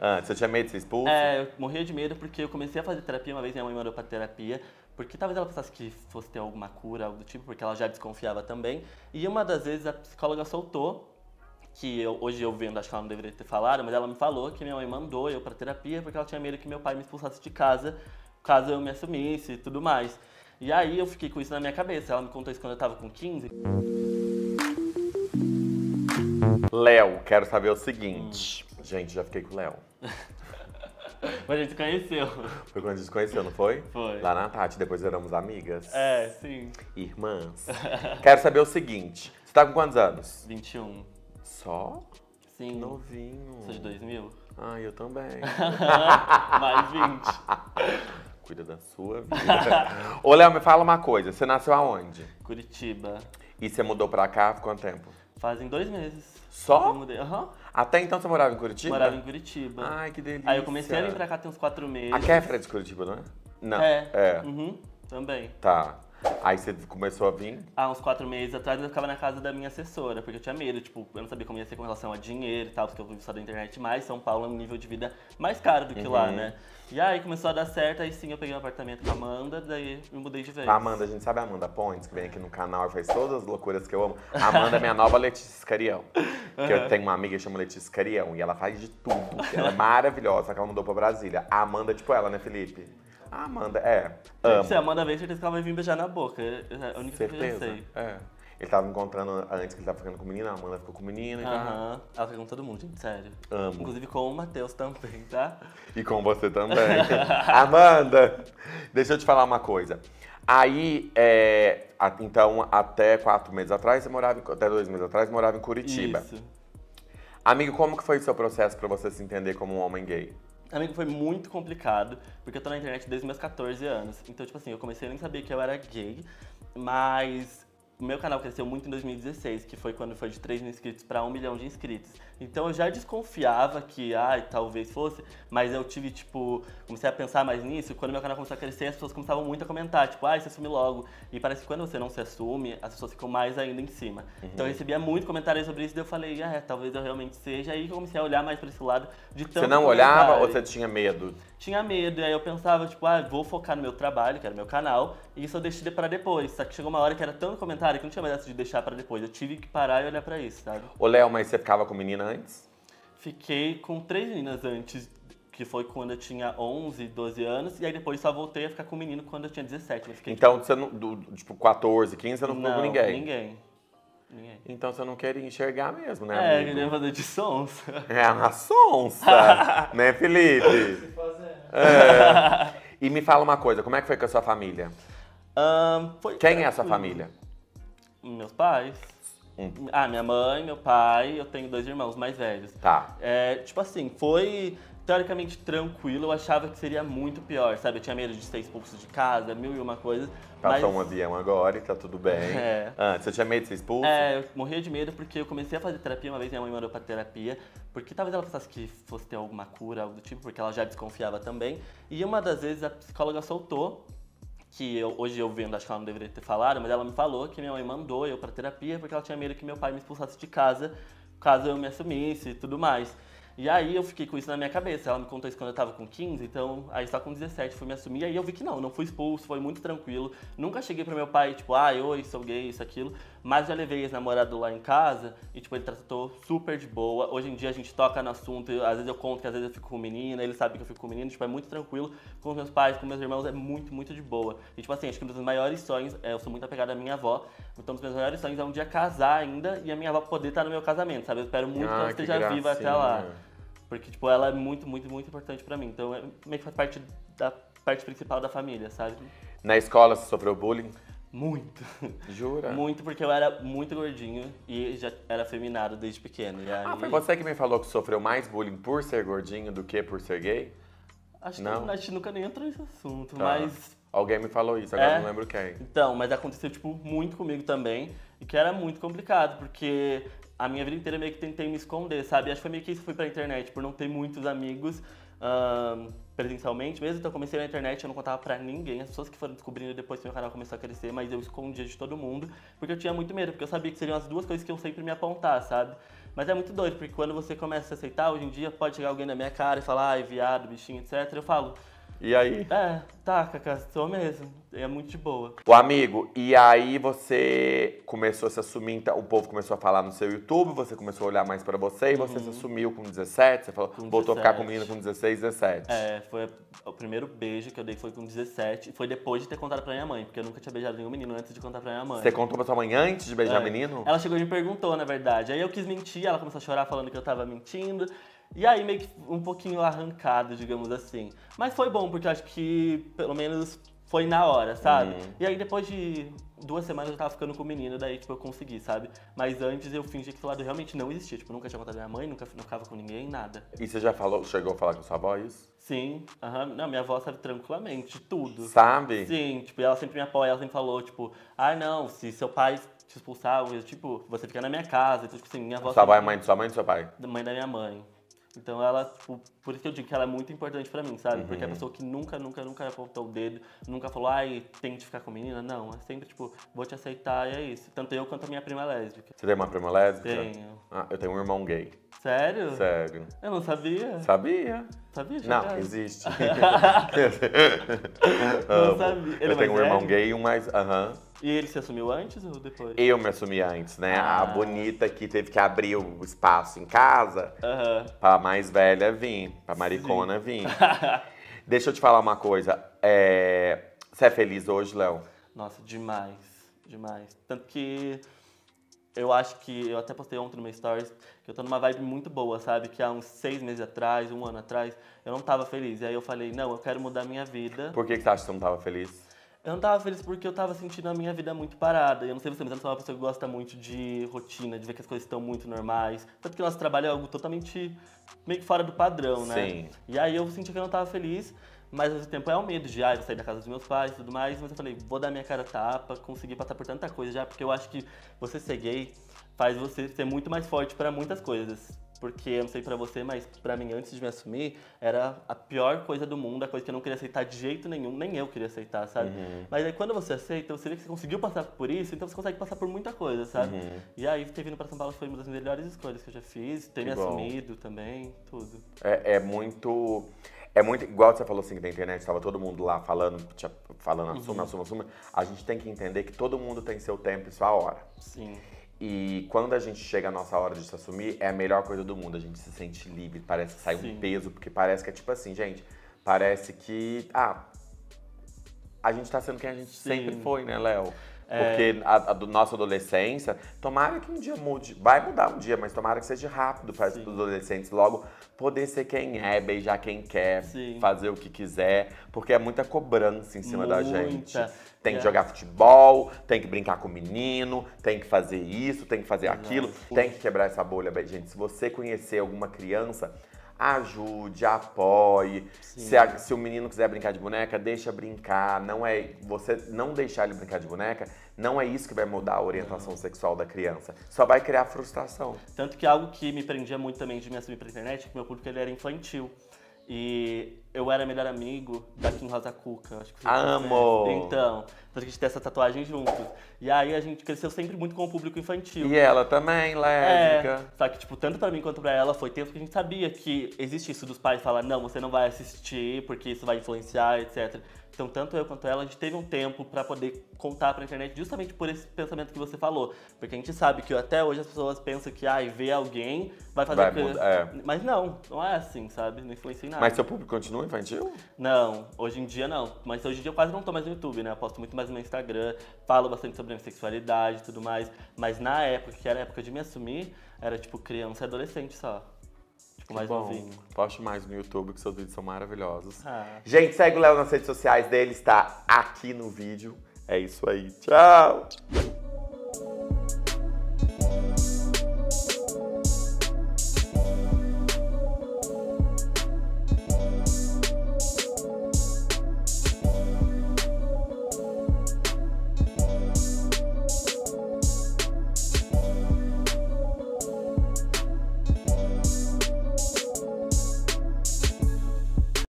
Ah, você tinha medo de ser expulso? É, eu morria de medo porque eu comecei a fazer terapia uma vez, minha mãe mandou pra terapia, porque talvez ela pensasse que fosse ter alguma cura, algo do tipo, porque ela já desconfiava também. E uma das vezes a psicóloga soltou, que eu, hoje eu vendo, acho que ela não deveria ter falado, mas ela me falou que minha mãe mandou eu pra terapia porque ela tinha medo que meu pai me expulsasse de casa, caso eu me assumisse e tudo mais. E aí eu fiquei com isso na minha cabeça. Ela me contou isso quando eu tava com 15. Léo, quero saber o seguinte. Hum. Gente, já fiquei com o Léo. Mas a gente conheceu. Foi quando a gente conheceu, não foi? Foi. Lá na Tati, depois éramos amigas. É, sim. Irmãs. Quero saber o seguinte: você tá com quantos anos? 21. Só? Sim. Novinho. Sou de 2000? Ah, eu também. Mais 20. Cuida da sua vida. Ô, Léo, me fala uma coisa: você nasceu aonde? Curitiba. E você mudou pra cá há quanto tempo? Fazem dois meses. Só? Uhum. Até então você morava em Curitiba? Morava em Curitiba. Ai, que delícia. Aí eu comecei a vir pra cá tem uns quatro meses. A Kéfera é de Curitiba, não é? Não. É. é. Uhum. Também. Tá. Aí você começou a vir? Há uns quatro meses atrás eu ficava na casa da minha assessora, porque eu tinha medo, tipo, eu não sabia como ia ser com relação a dinheiro e tal, porque eu vivo só da internet, mas São Paulo é um nível de vida mais caro do que uhum. lá, né? E aí começou a dar certo, aí sim eu peguei um apartamento com a Amanda, daí me mudei de vez. A Amanda, a gente sabe a Amanda Pontes, que vem aqui no canal e faz todas as loucuras que eu amo. A Amanda é minha nova Letícia Scarião. Uhum. Que eu tenho uma amiga que chama Letícia Scarião e ela faz de tudo. Ela é maravilhosa, só que ela mudou pra Brasília. A Amanda é tipo ela, né, Felipe? Ah, é, a Amanda, é. Amo. Gente, a Amanda veio, certeza que ela vai vir beijar na boca. É a única certeza. que eu sei. É. Ele tava encontrando antes que ele tava ficando com menina, a Amanda ficou com menina e tal. Aham, uhum. ela fica com todo mundo, gente, sério. Amo. Inclusive com o Matheus também, tá? E com você também. Amanda, deixa eu te falar uma coisa. Aí, é, então, até quatro meses atrás, você morava, em, até dois meses atrás, morava em Curitiba. Isso. Amigo, como que foi o seu processo para você se entender como um homem gay? Amigo, foi muito complicado, porque eu tô na internet desde meus 14 anos. Então, tipo assim, eu comecei a nem saber que eu era gay, mas o meu canal cresceu muito em 2016, que foi quando foi de 3 mil inscritos para 1 milhão de inscritos. Então eu já desconfiava que, ai, talvez fosse, mas eu tive, tipo, comecei a pensar mais nisso. Quando meu canal começou a crescer, as pessoas começavam muito a comentar, tipo, ai, se assume logo. E parece que quando você não se assume, as pessoas ficam mais ainda em cima. Uhum. Então eu recebia muito comentário sobre isso, daí eu falei, ah, é, talvez eu realmente seja. Aí eu comecei a olhar mais para esse lado de tanto Você não olhava ou você tinha medo? Tinha medo, e aí eu pensava, tipo, ah, vou focar no meu trabalho, que era meu canal, e isso eu deixei para depois. Só que chegou uma hora que era tanto comentário cara, que não tinha mais essa de deixar pra depois. Eu tive que parar e olhar pra isso, sabe? Ô, Léo, mas você ficava com menina antes? Fiquei com três meninas antes, que foi quando eu tinha 11, 12 anos, e aí depois só voltei a ficar com menino quando eu tinha 17. então, você não, do, tipo, 14, 15, você não ficou não, com ninguém? ninguém. Ninguém. Então você não queria enxergar mesmo, né? É, amigo? fazer de sonsa. É, uma sonsa, né, Felipe? Né? É. E me fala uma coisa, como é que foi com a sua família? Um, foi... Quem é a sua família? Meus pais. Hum. Ah, minha mãe, meu pai, eu tenho dois irmãos mais velhos. Tá. É, tipo assim, foi teoricamente tranquilo, eu achava que seria muito pior, sabe? Eu tinha medo de ser expulso de casa, mil e uma coisa. Passou mas... um avião agora e tá tudo bem. É. Antes, ah, eu tinha medo de ser expulso? É, eu morria de medo porque eu comecei a fazer terapia, uma vez minha mãe mandou pra terapia, porque talvez ela pensasse que fosse ter alguma cura, algo do tipo, porque ela já desconfiava também. E uma das vezes a psicóloga soltou que eu, hoje eu vendo, acho que ela não deveria ter falado, mas ela me falou que minha mãe mandou eu para terapia porque ela tinha medo que meu pai me expulsasse de casa caso eu me assumisse e tudo mais. E aí eu fiquei com isso na minha cabeça. Ela me contou isso quando eu tava com 15, então aí só com 17 fui me assumir. E aí eu vi que não, não fui expulso, foi muito tranquilo. Nunca cheguei pro meu pai, tipo, ah, oi, sou gay, isso, aquilo. Mas já levei ex-namorado lá em casa e, tipo, ele tratou super de boa. Hoje em dia a gente toca no assunto, às vezes eu conto que às vezes eu fico com menina, ele sabe que eu fico com menina, tipo, é muito tranquilo. Com meus pais, com meus irmãos, é muito, muito de boa. E, tipo assim, acho que um dos meus maiores sonhos, é, eu sou muito apegado à minha avó, então um dos meus maiores sonhos é um dia casar ainda e a minha avó poder estar tá no meu casamento, sabe? Eu espero muito ah, que ela esteja gracinha. viva até lá. Porque, tipo, ela é muito, muito, muito importante para mim. Então, é meio que faz parte da parte principal da família, sabe? Na escola você sofreu bullying? Muito. Jura? Muito, porque eu era muito gordinho e já era feminado desde pequeno. E ah, aí... Ah, foi você que me falou que sofreu mais bullying por ser gordinho do que por ser gay? Acho não. que a gente nunca nem entrou nesse assunto, tá. mas Alguém me falou isso, agora é? não lembro quem. Então, mas aconteceu, tipo, muito comigo também. E que era muito complicado, porque a minha vida inteira meio que tentei me esconder, sabe? Acho que foi meio que isso que fui pra internet, por não ter muitos amigos presencialmente mesmo. Então, eu comecei na internet, eu não contava pra ninguém. As pessoas que foram descobrindo depois que meu canal começou a crescer, mas eu escondia de todo mundo, porque eu tinha muito medo, porque eu sabia que seriam as duas coisas que eu sempre me apontar, sabe? Mas é muito doido, porque quando você começa a se aceitar, hoje em dia pode chegar alguém na minha cara e falar, ai, viado, bichinho, etc. Eu falo e aí? É, tá, Cacá, sou mesmo. É muito de boa. O amigo, e aí você começou a se assumir, então, o povo começou a falar no seu YouTube, você começou a olhar mais pra você e uhum. você se uhum. assumiu com 17, você falou, com voltou 17. a ficar com menino com 16, 17. É, foi o primeiro beijo que eu dei foi com 17, foi depois de ter contado pra minha mãe, porque eu nunca tinha beijado nenhum menino antes de contar pra minha mãe. Você contou pra sua mãe antes de beijar é. menino? Ela chegou e me perguntou, na verdade. Aí eu quis mentir, ela começou a chorar falando que eu tava mentindo. E aí meio que um pouquinho arrancado, digamos assim. Mas foi bom, porque eu acho que pelo menos foi na hora, sabe? Uhum. E aí depois de duas semanas eu tava ficando com o menino, daí tipo eu consegui, sabe? Mas antes eu fingi que o lado realmente não existia, tipo, nunca tinha contado minha mãe, nunca não ficava com ninguém, nada. E você já falou, chegou a falar com sua avó isso? Sim, aham, uhum. não, minha avó sabe tranquilamente tudo. Sabe? Sim, tipo, ela sempre me apoia, ela sempre falou, tipo, ah não, se seu pai te expulsar, eu, tipo, você fica na minha casa, então tipo assim, minha avó... Sua avó é mãe de sua mãe e do seu pai? Mãe da minha mãe. Então ela, tipo, por isso que eu digo que ela é muito importante para mim, sabe? Uhum. Porque é a pessoa que nunca, nunca, nunca apontou o dedo, nunca falou, ai, que ficar com menina. Não, é sempre tipo, vou te aceitar e é isso. Tanto eu quanto a minha prima lésbica. Você tem uma prima lésbica? Tenho. Ah, eu tenho um irmão gay. Sério? Sério. Eu não sabia. Sabia. Sabia? Já não, cara. existe. não sabia. Eu tenho um sério? irmão é? gay e um mais. Aham. Uh -huh. E ele se assumiu antes ou depois? Eu me assumi antes, né? Ah. A bonita que teve que abrir o espaço em casa uhum. pra mais velha vir, pra maricona Sim. vir. Deixa eu te falar uma coisa. É... Você é feliz hoje, Léo? Nossa, demais. Demais. Tanto que eu acho que eu até postei ontem no meu stories que eu tô numa vibe muito boa, sabe? Que há uns seis meses atrás, um ano atrás, eu não tava feliz. E aí eu falei, não, eu quero mudar minha vida. Por que, que você acha que você não tava feliz? Eu não tava feliz porque eu tava sentindo a minha vida muito parada. eu não sei você, mas eu sou uma pessoa que gosta muito de rotina, de ver que as coisas estão muito normais. Tanto que nosso trabalho é algo totalmente meio que fora do padrão, né? Sim. E aí eu senti que eu não tava feliz, mas ao mesmo tempo é o um medo de, ah, eu sair da casa dos meus pais e tudo mais. Mas eu falei, vou dar minha cara tapa, conseguir passar por tanta coisa já, porque eu acho que você ser gay faz você ser muito mais forte para muitas coisas porque eu não sei para você, mas para mim, antes de me assumir, era a pior coisa do mundo, a coisa que eu não queria aceitar de jeito nenhum, nem eu queria aceitar, sabe? Uhum. Mas aí quando você aceita, você vê que você conseguiu passar por isso, então você consegue passar por muita coisa, sabe? Uhum. E aí ter vindo para São Paulo foi uma das melhores escolhas que eu já fiz, ter que me bom. assumido também, tudo. É, é, muito. É muito. Igual você falou assim que da internet, estava todo mundo lá falando, falando, assuma, uhum. assuma, assuma. A gente tem que entender que todo mundo tem seu tempo e sua hora. Sim. E quando a gente chega a nossa hora de se assumir, é a melhor coisa do mundo. A gente se sente livre, parece que sai Sim. um peso, porque parece que é tipo assim, gente, parece que. Ah, a gente tá sendo quem a gente Sim. sempre foi, né, Léo? Porque a, a do nossa adolescência, tomara que um dia mude. Vai mudar um dia, mas tomara que seja rápido para os adolescentes logo poder ser quem é, beijar quem quer, Sim. fazer o que quiser. Porque é muita cobrança em cima muita. da gente. Tem que é. jogar futebol, tem que brincar com o menino, tem que fazer isso, tem que fazer aquilo, Nossa. tem que quebrar essa bolha. Gente, se você conhecer alguma criança ajude, apoie. Se, a, se, o menino quiser brincar de boneca, deixa brincar. Não é você não deixar ele brincar de boneca, não é isso que vai mudar a orientação não. sexual da criança. Só vai criar frustração. Tanto que algo que me prendia muito também de minha subir pra internet, é que meu público ele era infantil. E eu era melhor amigo da Kim Rosa Cuca, acho que você Amo! Conhece. Então, a gente tem essa tatuagem juntos. E aí a gente cresceu sempre muito com o público infantil. E ela também, lésbica. É, só que, tipo, tanto pra mim quanto pra ela, foi tempo que a gente sabia que existe isso dos pais falar, não, você não vai assistir porque isso vai influenciar, etc. Então, tanto eu quanto ela, a gente teve um tempo para poder contar para a internet justamente por esse pensamento que você falou. Porque a gente sabe que até hoje as pessoas pensam que, ai, ah, ver alguém vai fazer... Vai, coisa... é. Mas não, não é assim, sabe? Não influencia em nada. Mas seu público continua infantil? Não, hoje em dia não. Mas hoje em dia eu quase não tô mais no YouTube, né? Eu posto muito mais no meu Instagram, falo bastante sobre a minha sexualidade e tudo mais. Mas na época, que era a época de me assumir, era tipo criança e adolescente só. Que mais bom. novinho. Poste mais no YouTube, que seus vídeos são maravilhosos. Ah. Gente, segue o Léo nas redes sociais dele, está aqui no vídeo. É isso aí. Tchau!